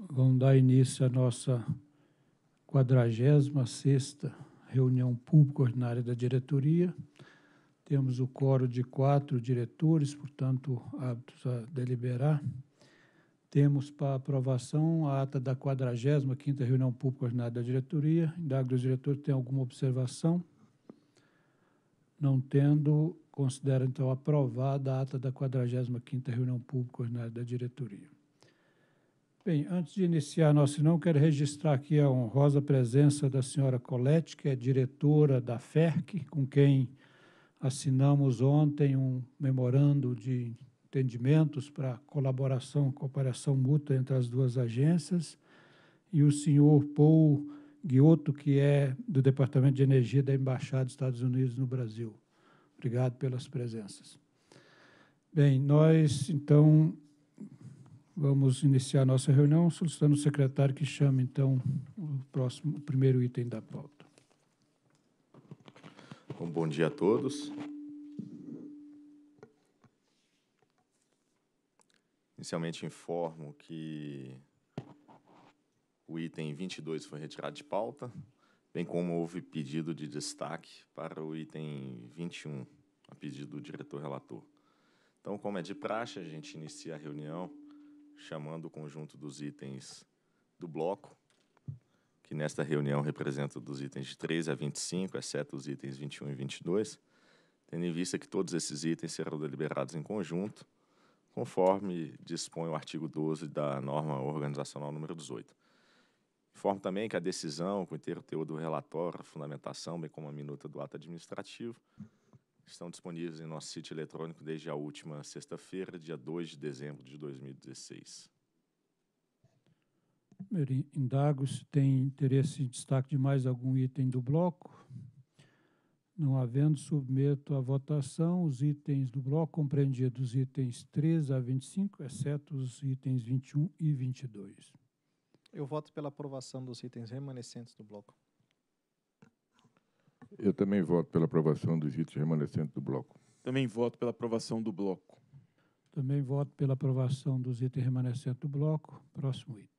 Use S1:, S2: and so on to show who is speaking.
S1: Vamos dar início à nossa 46ª reunião pública ordinária da diretoria. Temos o coro de quatro diretores, portanto, aptos a deliberar. Temos para aprovação a ata da 45ª reunião pública ordinária da diretoria. Indago dos diretores tem alguma observação? Não tendo, considero então aprovada a ata da 45ª reunião pública ordinária da diretoria. Bem, antes de iniciar nosso não, quero registrar aqui a honrosa presença da senhora Colette, que é diretora da FERC, com quem assinamos ontem um memorando de entendimentos para colaboração, cooperação mútua entre as duas agências, e o senhor Paul Guioto, que é do Departamento de Energia da Embaixada dos Estados Unidos no Brasil. Obrigado pelas presenças. Bem, nós, então, Vamos iniciar nossa reunião solicitando o secretário que chame, então, o próximo, o primeiro item da pauta.
S2: bom dia a todos. Inicialmente informo que o item 22 foi retirado de pauta, bem como houve pedido de destaque para o item 21, a pedido do diretor relator. Então, como é de praxe, a gente inicia a reunião chamando o conjunto dos itens do bloco, que nesta reunião representa dos itens de 13 a 25, exceto os itens 21 e 22, tendo em vista que todos esses itens serão deliberados em conjunto, conforme dispõe o artigo 12 da norma organizacional número 18. Informo também que a decisão, com o inteiro teor do relatório, a fundamentação, bem como a minuta do ato administrativo, estão disponíveis em nosso site eletrônico desde a última sexta-feira, dia 2 de dezembro de 2016.
S1: Eu indago se tem interesse em destaque de mais algum item do bloco. Não havendo, submeto à votação os itens do bloco, compreendidos itens 3 a 25, exceto os itens 21 e 22.
S2: Eu voto pela aprovação dos itens remanescentes do bloco. Eu também voto pela aprovação dos itens remanescentes do bloco. Também voto pela aprovação do bloco.
S1: Também voto pela aprovação dos itens remanescentes do bloco. Próximo item.